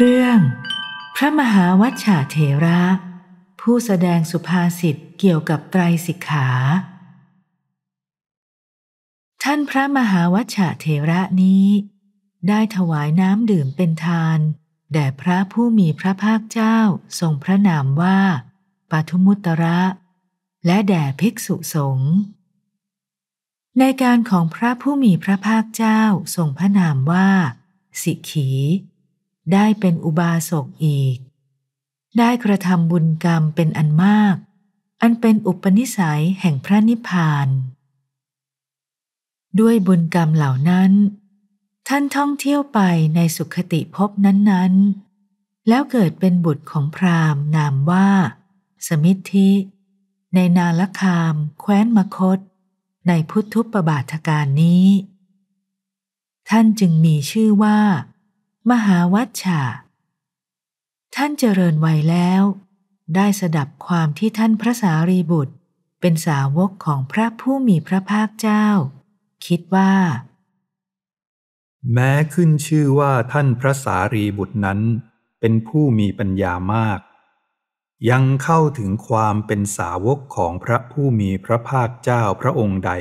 เรื่อง พระมหาวัชชาเทระ ผู้แสดงสุภาษิตเกี่ยวกับไตรสิกขา ท่านพระมหาวัชชาเทระนี้ ได้ถวายน้ำดื่มเป็นทานแด่พระผู้มีพระภาคเจ้าทรงพระนามว่าปัทุมุตระ และแด่ภิกษุสงฆ์ในการของพระผู้มีพระภาคเจ้าทรงพระนามว่า สิกขีได้เป็นอุบาสกอีก ได้กระทำบุญกรรมเป็นอันมาก อันเป็นอุปนิสัยแห่งพระนิพพาน ด้วยบุญกรรมเหล่านั้น ท่านท่องเที่ยวไปในสุขติภพนั้นๆ แล้วเกิดเป็นบุตรของพราหมณ์นามว่า สมิทธิ ในนาลคาม แคว้นมคต ในพุทธุปบาทการนี้ ท่านจึงมีชื่อว่ามหาวัชชา ท่านเจริญวัยแล้ว ได้สดับความที่ท่านพระสารีบุตร เป็นสาวกของพระผู้มีพระภาคเจ้า คิดว่า แม้ขึ้นชื่อว่าท่านพระสารีบุตรนั้น เป็นผู้มีปัญญามาก ยังเข้าถึงความเป็นสาวกของพระผู้มีพระภาคเจ้าพระองค์ใด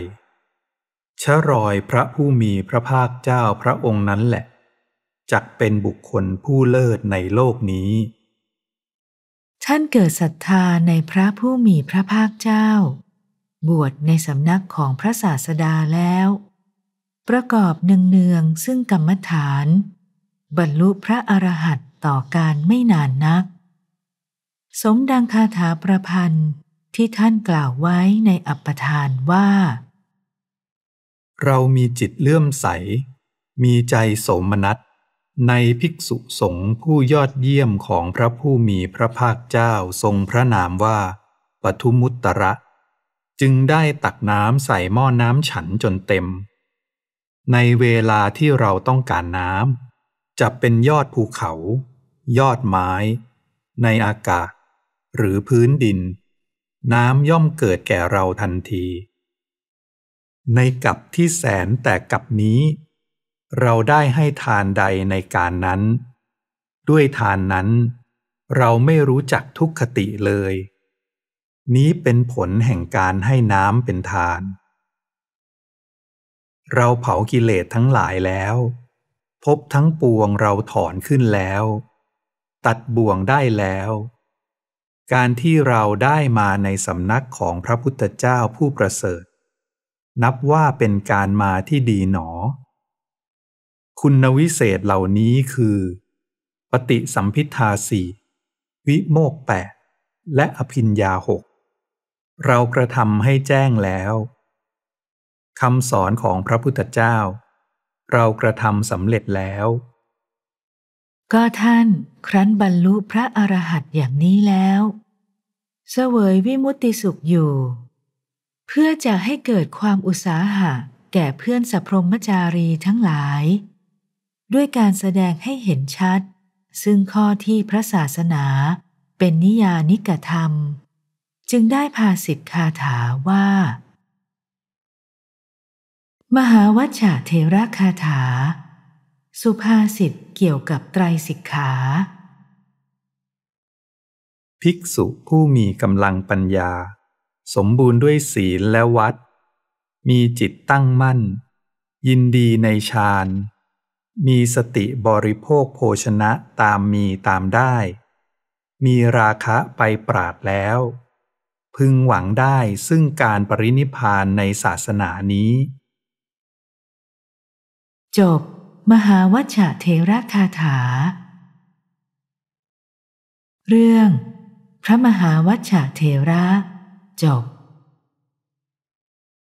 ชะรอยพระผู้มีพระภาคเจ้าพระองค์นั้นแหละจักเป็นบุคคลผู้เลิศในโลกนี้ ท่านเกิดศรัทธาในพระผู้มีพระภาคเจ้า บวชในสำนักของพระศาสดาแล้ว ประกอบเนืองๆซึ่งกรรมฐาน บรรลุพระอรหันต์ต่อการไม่นานนัก สมดังคาถาประพันธ์ที่ท่านกล่าวไว้ในอัปปทานว่า เรามีจิตเลื่อมใส มีใจสมนัตในภิกษุสงฆ์ผู้ยอดเยี่ยมของพระผู้มีพระภาคเจ้าทรงพระนามว่าปทุมุตตระ จึงได้ตักน้ำใส่หม้อน้ำฉันจนเต็ม ในเวลาที่เราต้องการน้ำจะเป็นยอดภูเขา ยอดไม้ ในอากาศ หรือพื้นดิน น้ำย่อมเกิดแก่เราทันที ในกับที่แสนแต่กับนี้เราได้ให้ทานใดในการนั้น ด้วยทานนั้น เราไม่รู้จักทุกขติเลย นี้เป็นผลแห่งการให้น้ำเป็นทาน เราเผากิเลสทั้งหลายแล้ว พบทั้งปวงเราถอนขึ้นแล้ว ตัดบ่วงได้แล้ว การที่เราได้มาในสำนักของพระพุทธเจ้าผู้ประเสริฐ นับว่าเป็นการมาที่ดีหนอคุณวิเศษเหล่านี้คือ ปฏิสัมพิทาสี่วิโมกแปดและอภินยาหก เรากระทำให้แจ้งแล้วคำสอนของพระพุทธเจ้า เรากระทำสำเร็จแล้ว ก็ท่านครั้นบรรลุพระอรหันต์อย่างนี้แล้ว เสวยวิมุตติสุขอยู่ เพื่อจะให้เกิดความอุตสาหะแก่เพื่อนสัพพรมจารีทั้งหลายด้วยการแสดงให้เห็นชัด ซึ่งข้อที่พระศาสนาเป็นนิยานิกธรรม จึงได้พาสิทธิคาถาว่า มหาวัชชะเทระคาถา สุภาษิตเกี่ยวกับไตรสิกขา ภิกษุผู้มีกำลังปัญญา สมบูรณ์ด้วยศีลและวัด มีจิตตั้งมั่น ยินดีในฌานมีสติบริโภคโภชนะตามมีตามได้ มีราคะไปปราดแล้ว พึงหวังได้ซึ่งการปรินิพานในศาสนานี้ จบ มหาวัชเทระคาถา เรื่อง พระมหาวัชเทระจบ